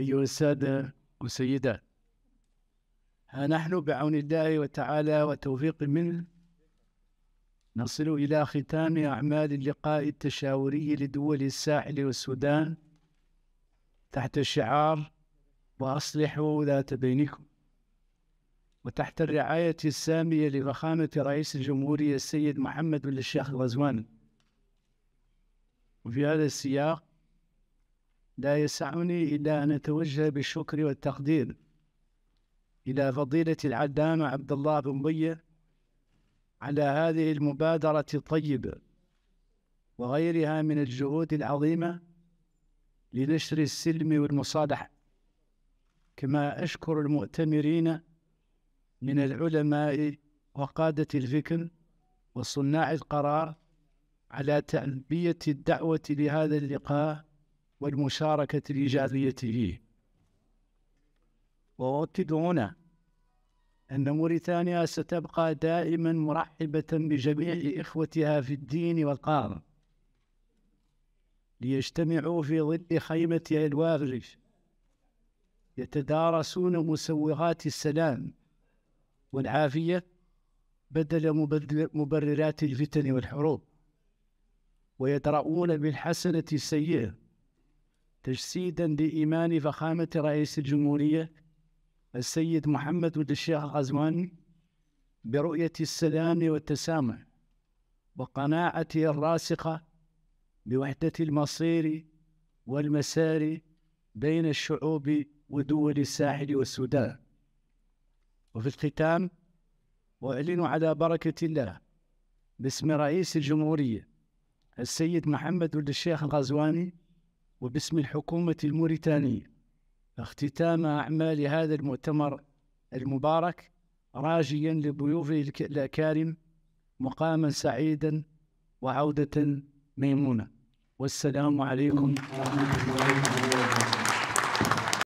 أيها السادة والسيدات ها نحن بعون الله تعالى وتوفيق منه نصل إلى ختام أعمال اللقاء التشاوري لدول الساحل والسودان تحت الشعار وأصلحوا ذات بينكم وتحت الرعاية السامية لفخامة رئيس الجمهورية السيد محمد بن الشيخ غزوان وفي هذا السياق لا يسعني إلا أن أتوجه بالشكر والتقدير إلى فضيلة العلامة عبد الله بن بية على هذه المبادرة الطيبة وغيرها من الجهود العظيمة لنشر السلم والمصالحة كما أشكر المؤتمرين من العلماء وقادة الفكر وصناع القرار على تلبية الدعوة لهذا اللقاء والمشاركة الإيجابية فيه وأؤكد هنا أن موريتانيا ستبقى دائما مرحبة بجميع إخوتها في الدين والقارة ليجتمعوا في ظل خيمة الواغلف يتدارسون مسوغات السلام والعافية بدل مبررات الفتن والحروب ويدرؤون بالحسنة السيئة تجسيدا لإيمان فخامة رئيس الجمهورية السيد محمد ولد الشيخ الغزواني برؤية السلام والتسامح وقناعته الراسخة بوحدة المصير والمسار بين الشعوب ودول الساحل والسودان وفي الختام أعلن على بركة الله باسم رئيس الجمهورية السيد محمد ولد الشيخ الغزواني وباسم الحكومة الموريتانية اختتام أعمال هذا المؤتمر المبارك راجيا لضيوفه الأكارم مقاما سعيدا وعودة ميمونة والسلام عليكم ورحمة الله وبركاته